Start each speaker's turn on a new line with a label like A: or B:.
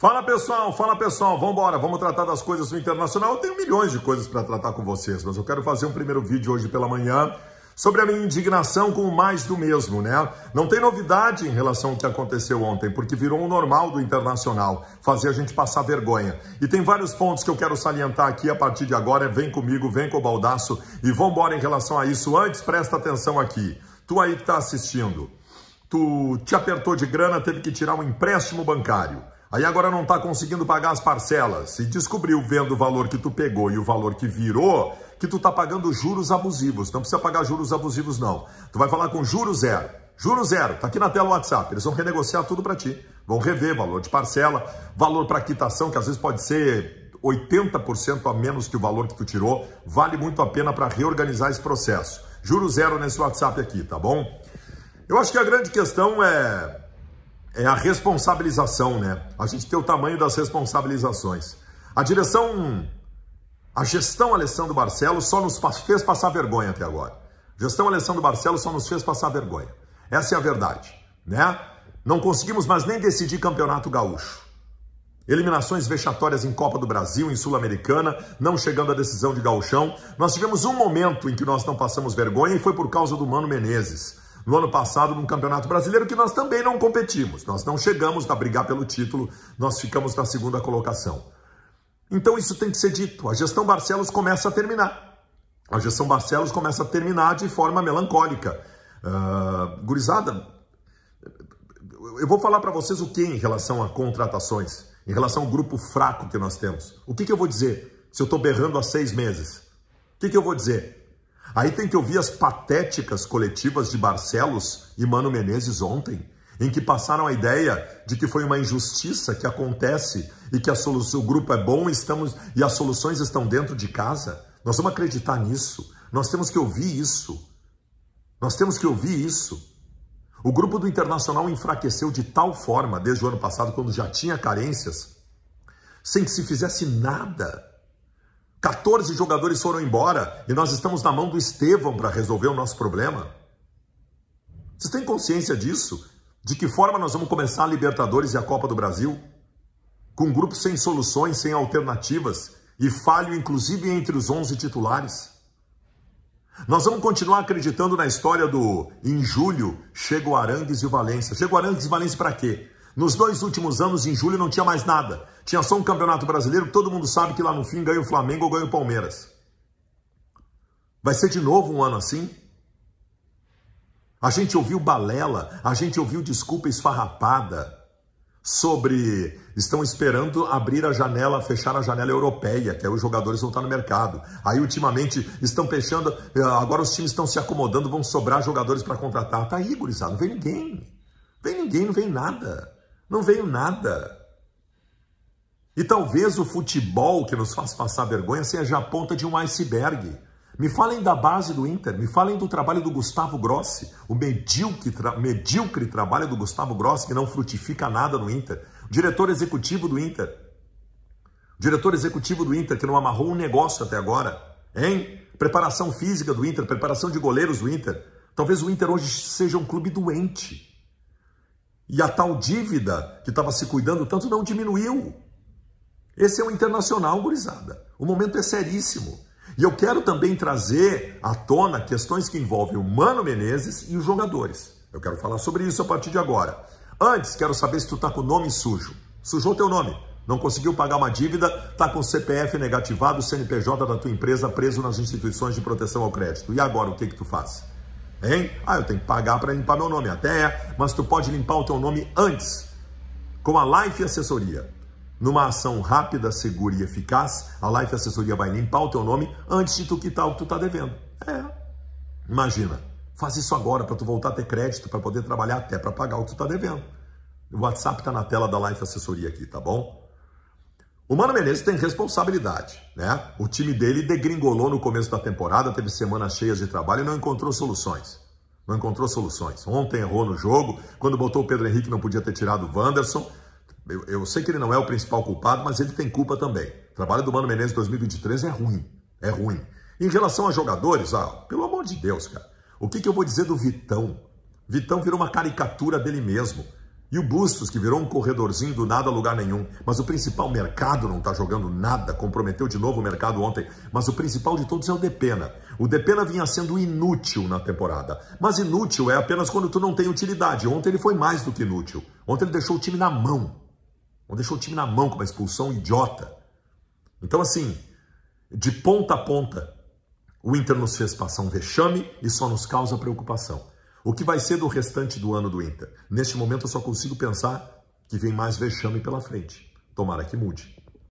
A: Fala pessoal, fala pessoal, vamos embora, vamos tratar das coisas do internacional. Eu tenho milhões de coisas para tratar com vocês, mas eu quero fazer um primeiro vídeo hoje pela manhã sobre a minha indignação com mais do mesmo, né? Não tem novidade em relação ao que aconteceu ontem, porque virou um normal do internacional, fazer a gente passar vergonha. E tem vários pontos que eu quero salientar aqui a partir de agora, é, vem comigo, vem com o baldaço e vamos embora em relação a isso. Antes, presta atenção aqui. Tu aí que está assistindo, tu te apertou de grana, teve que tirar um empréstimo bancário Aí agora não está conseguindo pagar as parcelas e descobriu vendo o valor que tu pegou e o valor que virou que tu está pagando juros abusivos. Não precisa pagar juros abusivos não. Tu vai falar com juros zero. Juros zero, tá aqui na tela o WhatsApp. Eles vão renegociar tudo para ti. Vão rever valor de parcela, valor para quitação, que às vezes pode ser 80% a menos que o valor que tu tirou. Vale muito a pena para reorganizar esse processo. Juros zero nesse WhatsApp aqui, tá bom? Eu acho que a grande questão é é a responsabilização, né? A gente tem o tamanho das responsabilizações. A direção, a gestão Alessandro Barcelos só nos fez passar vergonha até agora. gestão Alessandro Barcelos só nos fez passar vergonha. Essa é a verdade, né? Não conseguimos mais nem decidir campeonato gaúcho. Eliminações vexatórias em Copa do Brasil, em Sul-Americana, não chegando à decisão de gauchão. Nós tivemos um momento em que nós não passamos vergonha e foi por causa do Mano Menezes no ano passado no Campeonato Brasileiro, que nós também não competimos. Nós não chegamos a brigar pelo título, nós ficamos na segunda colocação. Então isso tem que ser dito. A gestão Barcelos começa a terminar. A gestão Barcelos começa a terminar de forma melancólica. Uh, gurizada, eu vou falar para vocês o que em relação a contratações, em relação ao grupo fraco que nós temos. O que, que eu vou dizer se eu estou berrando há seis meses? O que, que eu vou dizer? Aí tem que ouvir as patéticas coletivas de Barcelos e Mano Menezes ontem, em que passaram a ideia de que foi uma injustiça que acontece e que o grupo é bom estamos, e as soluções estão dentro de casa. Nós vamos acreditar nisso. Nós temos que ouvir isso. Nós temos que ouvir isso. O grupo do Internacional enfraqueceu de tal forma desde o ano passado, quando já tinha carências, sem que se fizesse nada 14 jogadores foram embora e nós estamos na mão do Estevão para resolver o nosso problema. Vocês têm consciência disso? De que forma nós vamos começar a Libertadores e a Copa do Brasil? Com um grupo sem soluções, sem alternativas e falho inclusive entre os 11 titulares. Nós vamos continuar acreditando na história do em julho chega o Arangues e o Valência. Chega o Arangues e o Valência para quê? Nos dois últimos anos, em julho, não tinha mais nada. Tinha só um campeonato brasileiro, todo mundo sabe que lá no fim ganha o Flamengo ou ganha o Palmeiras. Vai ser de novo um ano assim? A gente ouviu balela, a gente ouviu desculpa esfarrapada sobre estão esperando abrir a janela, fechar a janela europeia, que aí os jogadores vão estar no mercado. Aí ultimamente estão fechando, eh, agora os times estão se acomodando, vão sobrar jogadores para contratar. Tá aí, gurizada, não vem ninguém. Vem ninguém, não vem nada. Não veio nada. E talvez o futebol que nos faz passar vergonha seja a ponta de um iceberg. Me falem da base do Inter, me falem do trabalho do Gustavo Grossi, o medíocre, tra medíocre trabalho do Gustavo Grossi que não frutifica nada no Inter, o diretor executivo do Inter, o diretor executivo do Inter que não amarrou um negócio até agora, hein? Preparação física do Inter, preparação de goleiros do Inter. Talvez o Inter hoje seja um clube doente. E a tal dívida que estava se cuidando tanto não diminuiu. Esse é o um internacional, gurizada. O momento é seríssimo. E eu quero também trazer à tona questões que envolvem o Mano Menezes e os jogadores. Eu quero falar sobre isso a partir de agora. Antes, quero saber se tu tá com o nome sujo. Sujou teu nome. Não conseguiu pagar uma dívida, tá com o CPF negativado, o CNPJ da tua empresa preso nas instituições de proteção ao crédito. E agora, o que que tu faz? Hein? Ah, eu tenho que pagar para limpar meu nome. Até é. mas tu pode limpar o teu nome antes, com a Life Assessoria. Numa ação rápida, segura e eficaz, a Life Assessoria vai limpar o teu nome antes de tu quitar o que tu está devendo. É. Imagina, faz isso agora para tu voltar a ter crédito, para poder trabalhar até para pagar o que tu está devendo. O WhatsApp está na tela da Life Assessoria aqui, tá bom? O Mano Menezes tem responsabilidade, né? O time dele degringolou no começo da temporada, teve semanas cheias de trabalho e não encontrou soluções. Não encontrou soluções. Ontem errou no jogo, quando botou o Pedro Henrique não podia ter tirado o Wanderson. Eu, eu sei que ele não é o principal culpado, mas ele tem culpa também. O trabalho do Mano Menezes 2023 é ruim, é ruim. Em relação a jogadores, ah, pelo amor de Deus, cara. O que, que eu vou dizer do Vitão? Vitão virou uma caricatura dele mesmo. E o Bustos, que virou um corredorzinho do nada a lugar nenhum. Mas o principal mercado não está jogando nada, comprometeu de novo o mercado ontem. Mas o principal de todos é o Depena. O Depena vinha sendo inútil na temporada. Mas inútil é apenas quando tu não tem utilidade. Ontem ele foi mais do que inútil. Ontem ele deixou o time na mão. Ontem deixou o time na mão com uma expulsão idiota. Então, assim, de ponta a ponta, o Inter nos fez passar um vexame e só nos causa preocupação. O que vai ser do restante do ano do Inter? Neste momento eu só consigo pensar que vem mais vexame pela frente. Tomara que mude.